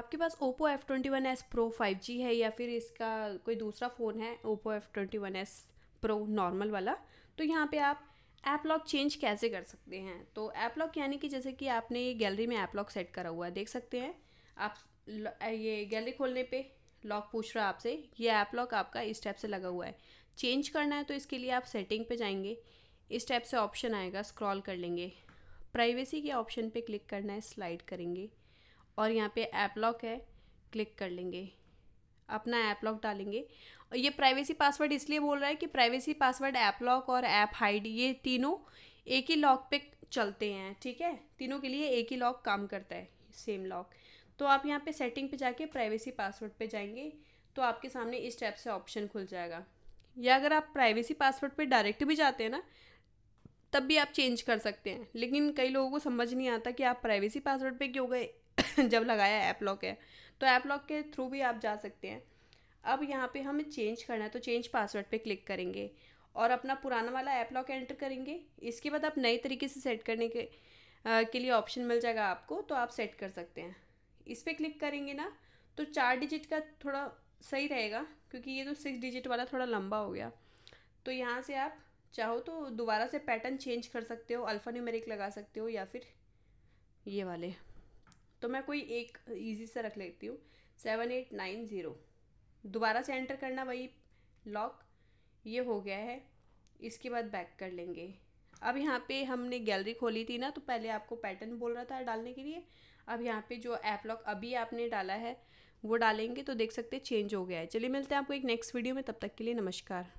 आपके पास Oppo F twenty one S pro five G है या फिर इसका कोई दूसरा फ़ोन है Oppo F twenty one S pro normal वाला तो यहाँ पे आप ऐप लॉक चेंज कैसे कर सकते हैं तो ऐप लॉक यानी कि जैसे कि आपने ये गैलरी में ऐप लॉक सेट करा हुआ है देख सकते हैं आप ये गैलरी खोलने पे लॉक पूछ रहा है आपसे ये ऐप लॉक आपका इस टाइप से लगा हुआ है चेंज करना है तो इसके लिए आप सेटिंग पे जाएंगे इस टाइप से ऑप्शन आएगा स्क्रॉल कर लेंगे प्राइवेसी के ऑप्शन पे क्लिक करना है स्लाइड करेंगे और यहाँ पे ऐप लॉक है क्लिक कर लेंगे अपना ऐप लॉक डालेंगे और ये प्राइवेसी पासवर्ड इसलिए बोल रहा है कि प्राइवेसी पासवर्ड ऐप लॉक और ऐप हाइड ये तीनों एक ही लॉक पे चलते हैं ठीक है तीनों के लिए एक ही लॉक काम करता है सेम लॉक तो आप यहाँ पे सेटिंग पे जाके प्राइवेसी पासवर्ड पे जाएंगे तो आपके सामने इस टाइप से ऑप्शन खुल जाएगा या अगर आप प्राइवेसी पासवर्ड पे डायरेक्ट भी जाते हैं ना तब भी आप चेंज कर सकते हैं लेकिन कई लोगों को समझ नहीं आता कि आप प्राइवेसी पासवर्ड पे क्यों गए जब लगाया ऐप लॉक है तो ऐप लॉक के थ्रू भी आप जा सकते हैं अब यहाँ पे हमें चेंज करना है तो चेंज पासवर्ड पे क्लिक करेंगे और अपना पुराना वाला ऐप लॉक एंटर करेंगे इसके बाद आप नए तरीके से सेट करने के आ, के लिए ऑप्शन मिल जाएगा आपको तो आप सेट कर सकते हैं इस पर क्लिक करेंगे ना तो चार डिजिट का थोड़ा सही रहेगा क्योंकि ये तो सिक्स डिजिट वाला थोड़ा लंबा हो गया तो यहाँ से आप चाहो तो दोबारा से पैटर्न चेंज कर सकते हो अल्फ़ा न्यूमेरिक लगा सकते हो या फिर ये वाले तो मैं कोई एक ईजी से रख लेती हूँ सेवन एट नाइन ज़ीरो दोबारा से एंटर करना वही लॉक ये हो गया है इसके बाद बैक कर लेंगे अब यहाँ पे हमने गैलरी खोली थी ना तो पहले आपको पैटर्न बोल रहा था डालने के लिए अब यहाँ पे जो ऐप लॉक अभी आपने डाला है वो डालेंगे तो देख सकते हैं चेंज हो गया है चलिए मिलते हैं आपको एक नेक्स्ट वीडियो में तब तक के लिए नमस्कार